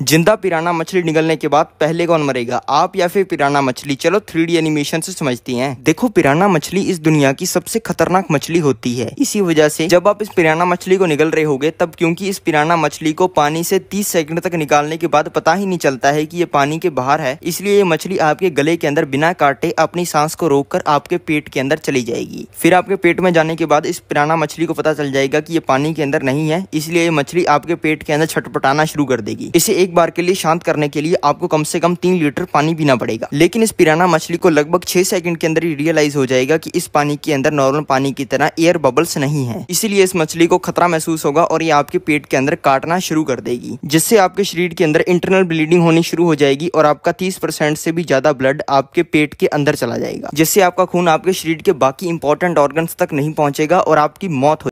जिंदा पिराना मछली निगलने के बाद पहले कौन मरेगा आप या फिर पिराना मछली चलो थ्री एनिमेशन से समझती हैं देखो पिराना मछली इस दुनिया की सबसे खतरनाक मछली होती है इसी वजह से जब आप इस पिराना मछली को निगल रहे होगे तब क्योंकि इस पिराना मछली को पानी से 30 सेकंड तक निकालने के बाद पता ही नहीं चलता है की ये पानी के बाहर है इसलिए ये मछली आपके गले के अंदर बिना काटे अपनी सांस को रोक कर आपके पेट के अंदर चली जाएगी फिर आपके पेट में जाने के बाद इस पिराना मछली को पता चल जाएगा की ये पानी के अंदर नहीं है इसलिए ये मछली आपके पेट के अंदर छटपटाना शुरू कर देगी इसे एक बार के लिए शांत करने के लिए आपको कम से कम तीन लीटर पानी पीना पड़ेगा लेकिन इस पिराना मछली को लगभग छह सेकंड के अंदर ही रियलाइज हो जाएगा कि इस पानी के अंदर नॉर्मल पानी की तरह एयर बबल्स नहीं है इसीलिए इस मछली को खतरा महसूस होगा और ये आपके पेट के अंदर काटना शुरू कर देगी जिससे आपके शरीर के अंदर इंटरनल ब्लीडिंग होनी शुरू हो जाएगी और आपका तीस से भी ज्यादा ब्लड आपके पेट के अंदर चला जाएगा जिससे आपका खून आपके शरीर के बाकी इंपॉर्टेंट ऑर्गन तक नहीं पहुंचेगा और आपकी मौत हो